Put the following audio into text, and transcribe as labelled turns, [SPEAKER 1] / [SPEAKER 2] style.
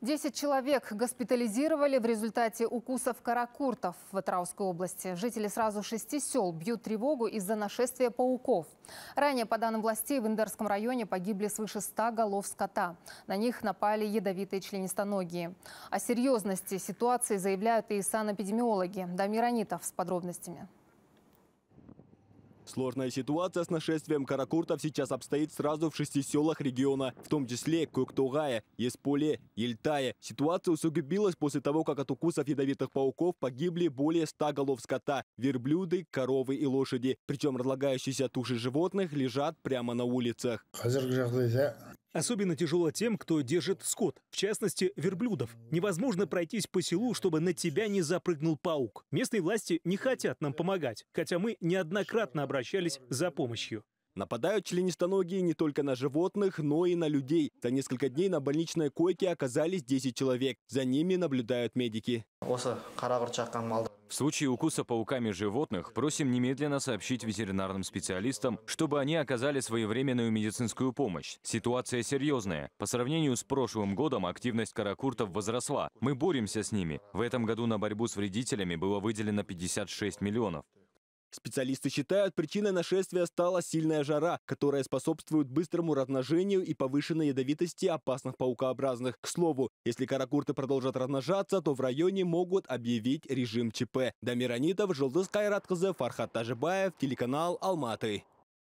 [SPEAKER 1] Десять человек госпитализировали в результате укусов каракуртов в Атраусской области. Жители сразу шести сел бьют тревогу из-за нашествия пауков. Ранее, по данным властей, в Индерском районе погибли свыше ста голов скота. На них напали ядовитые членистоногие. О серьезности ситуации заявляют и санэпидемиологи. Дамир Анитов с подробностями.
[SPEAKER 2] Сложная ситуация с нашествием каракуртов сейчас обстоит сразу в шести селах региона, в том числе Куктугая, Есполе, Ельтае. Ситуация усугубилась после того, как от укусов ядовитых пауков погибли более ста голов скота, верблюды, коровы и лошади. Причем разлагающиеся туши животных лежат прямо на улицах. Особенно тяжело тем, кто держит
[SPEAKER 3] скот, в частности, верблюдов. Невозможно пройтись по селу, чтобы на тебя не запрыгнул паук. Местные власти не хотят нам помогать, хотя мы неоднократно обращались за помощью.
[SPEAKER 2] Нападают членистоногие не только на животных, но и на людей. За несколько дней на больничной койке оказались 10 человек. За ними наблюдают медики.
[SPEAKER 4] В случае укуса пауками животных просим немедленно сообщить ветеринарным специалистам, чтобы они оказали своевременную медицинскую помощь. Ситуация серьезная. По сравнению с прошлым годом активность каракуртов возросла. Мы боремся с ними. В этом году на борьбу с вредителями было выделено 56 миллионов.
[SPEAKER 2] Специалисты считают, причиной нашествия стала сильная жара, которая способствует быстрому размножению и повышенной ядовитости опасных паукообразных. К слову, если каракурты продолжат размножаться, то в районе могут объявить режим ЧП. Дамиранитов, Анитов, Жолдыс Кайрат Фархат Тажибаев, телеканал Алматы.